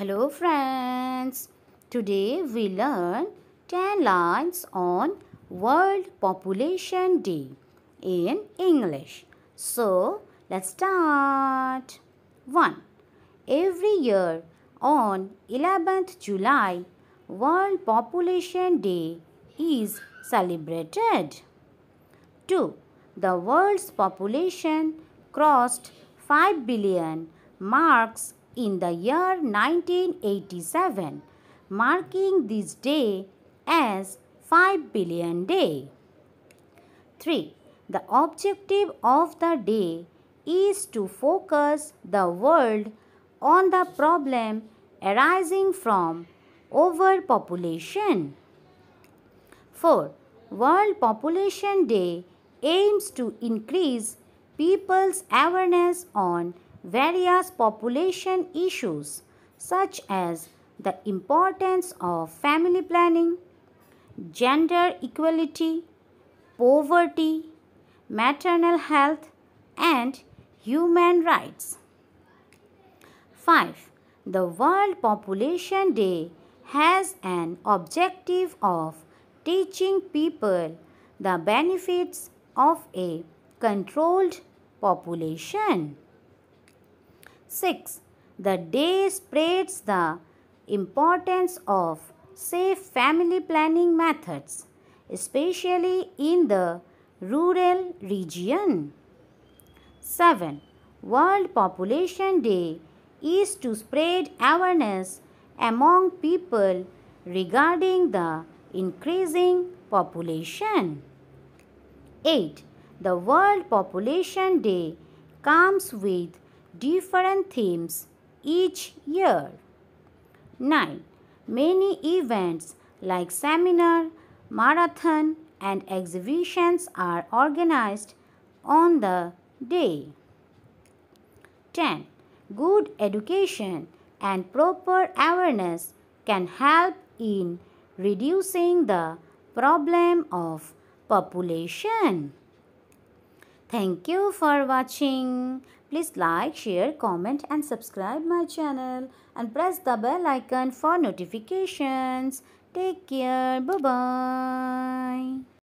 Hello friends, today we learn 10 lines on World Population Day in English. So, let's start. 1. Every year on 11th July, World Population Day is celebrated. 2. The world's population crossed 5 billion marks in the year 1987, marking this day as 5 billion day. 3. The objective of the day is to focus the world on the problem arising from overpopulation. 4. World Population Day aims to increase people's awareness on various population issues such as the importance of family planning, gender equality, poverty, maternal health, and human rights. 5. The World Population Day has an objective of teaching people the benefits of a controlled population. 6. The day spreads the importance of safe family planning methods, especially in the rural region. 7. World Population Day is to spread awareness among people regarding the increasing population. 8. The World Population Day comes with different themes each year. 9. Many events like seminar, marathon and exhibitions are organized on the day. 10. Good education and proper awareness can help in reducing the problem of population. Thank you for watching. Please like, share, comment and subscribe my channel and press the bell icon for notifications. Take care. Bye-bye.